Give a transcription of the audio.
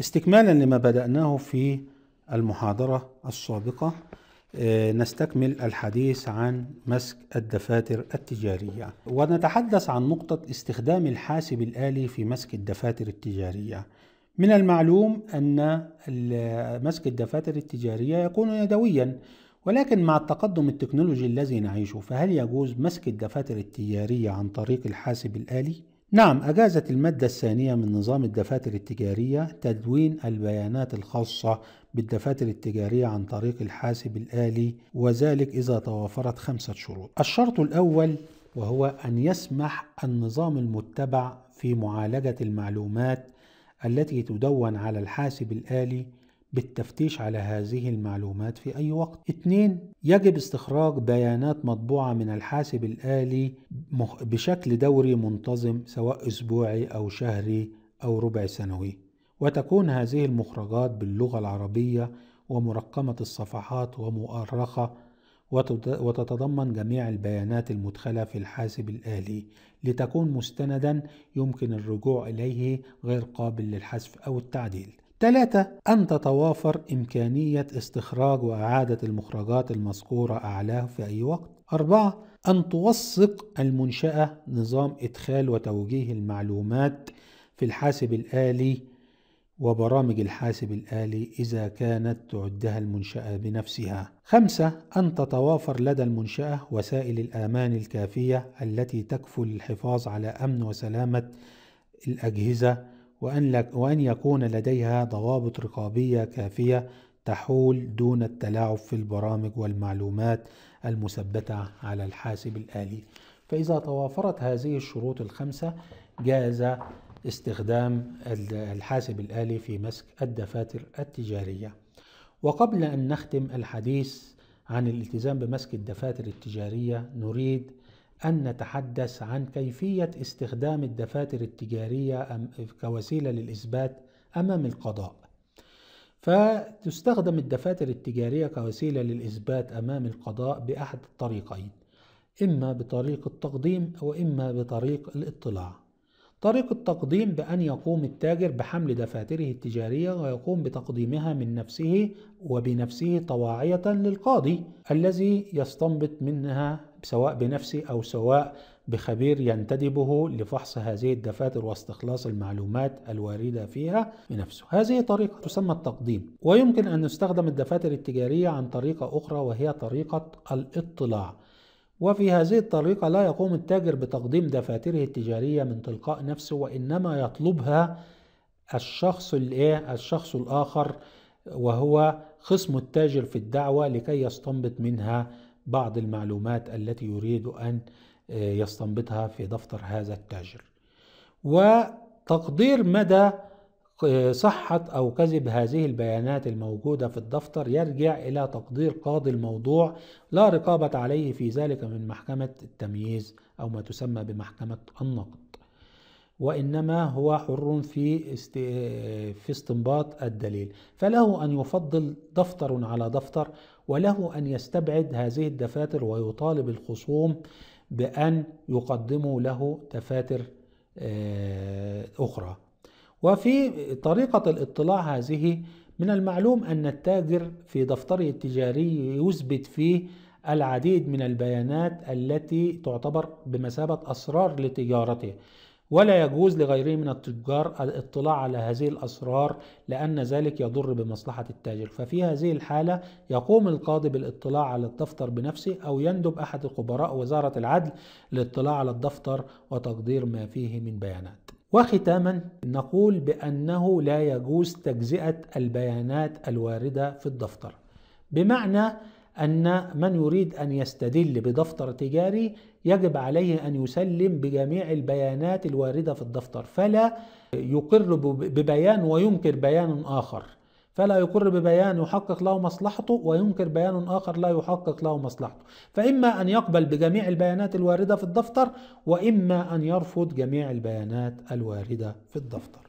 استكمالا لما بدأناه في المحاضرة السابقة آه، نستكمل الحديث عن مسك الدفاتر التجارية ونتحدث عن نقطة استخدام الحاسب الآلي في مسك الدفاتر التجارية من المعلوم أن مسك الدفاتر التجارية يكون يدويا ولكن مع التقدم التكنولوجي الذي نعيشه فهل يجوز مسك الدفاتر التجارية عن طريق الحاسب الآلي؟ نعم أجازت المادة الثانية من نظام الدفاتر التجارية تدوين البيانات الخاصة بالدفاتر التجارية عن طريق الحاسب الآلي وذلك إذا توافرت خمسة شروط. الشرط الأول وهو أن يسمح النظام المتبع في معالجة المعلومات التي تدون على الحاسب الآلي بالتفتيش على هذه المعلومات في أي وقت. اثنين يجب استخراج بيانات مطبوعة من الحاسب الآلي بشكل دوري منتظم سواء أسبوعي أو شهري أو ربع سنوي. وتكون هذه المخرجات باللغة العربية ومرقمة الصفحات ومؤرخة وتتضمن جميع البيانات المدخلة في الحاسب الآلي لتكون مستندا يمكن الرجوع إليه غير قابل للحذف أو التعديل. ثلاثة أن تتوافر إمكانية استخراج وإعادة المخرجات المذكورة أعلاه في أي وقت أربعة أن توثق المنشأة نظام إدخال وتوجيه المعلومات في الحاسب الآلي وبرامج الحاسب الآلي إذا كانت تعدها المنشأة بنفسها. خمسة أن تتوافر لدى المنشأة وسائل الأمان الكافية التي تكفل الحفاظ على أمن وسلامة الأجهزة وأن, وأن يكون لديها ضوابط رقابية كافية تحول دون التلاعب في البرامج والمعلومات المثبتة على الحاسب الآلي فإذا توافرت هذه الشروط الخمسة جاز استخدام الحاسب الآلي في مسك الدفاتر التجارية وقبل أن نختم الحديث عن الالتزام بمسك الدفاتر التجارية نريد أن نتحدث عن كيفية استخدام الدفاتر التجارية كوسيلة للإثبات أمام القضاء فتستخدم الدفاتر التجارية كوسيلة للإثبات أمام القضاء بأحد الطريقين إما بطريق التقديم وإما بطريق الاطلاع طريقة التقديم بأن يقوم التاجر بحمل دفاتره التجارية ويقوم بتقديمها من نفسه وبنفسه طواعية للقاضي الذي يستنبط منها سواء بنفسه أو سواء بخبير ينتدبه لفحص هذه الدفاتر واستخلاص المعلومات الواردة فيها بنفسه هذه طريقة تسمى التقديم ويمكن أن نستخدم الدفاتر التجارية عن طريقة أخرى وهي طريقة الاطلاع وفي هذه الطريقة لا يقوم التاجر بتقديم دفاتره التجارية من تلقاء نفسه وإنما يطلبها الشخص الايه الشخص الآخر وهو خصم التاجر في الدعوة لكي يستنبط منها بعض المعلومات التي يريد أن آه، يستنبطها في دفتر هذا التاجر وتقدير مدى صحة أو كذب هذه البيانات الموجودة في الدفتر يرجع إلى تقدير قاضي الموضوع لا رقابة عليه في ذلك من محكمة التمييز أو ما تسمى بمحكمة النقد وإنما هو حر في في استنباط الدليل فله أن يفضل دفتر على دفتر وله أن يستبعد هذه الدفاتر ويطالب الخصوم بأن يقدموا له دفاتر آه، أخرى وفي طريقة الاطلاع هذه من المعلوم أن التاجر في دفتره التجاري يثبت فيه العديد من البيانات التي تعتبر بمثابة أسرار لتجارته ولا يجوز لغيره من التجار الاطلاع على هذه الأسرار لأن ذلك يضر بمصلحة التاجر ففي هذه الحالة يقوم القاضي بالاطلاع على الدفتر بنفسه أو يندب أحد خبراء وزارة العدل للاطلاع على الدفتر وتقدير ما فيه من بيانات وختاما نقول بأنه لا يجوز تجزئة البيانات الواردة في الدفتر بمعنى أن من يريد أن يستدل بدفتر تجاري يجب عليه أن يسلم بجميع البيانات الواردة في الدفتر فلا يقر ببيان وينكر بيان آخر فلا يقر ببيان يحقق له مصلحته وينكر بيان آخر لا يحقق له مصلحته فإما أن يقبل بجميع البيانات الواردة في الدفتر وإما أن يرفض جميع البيانات الواردة في الدفتر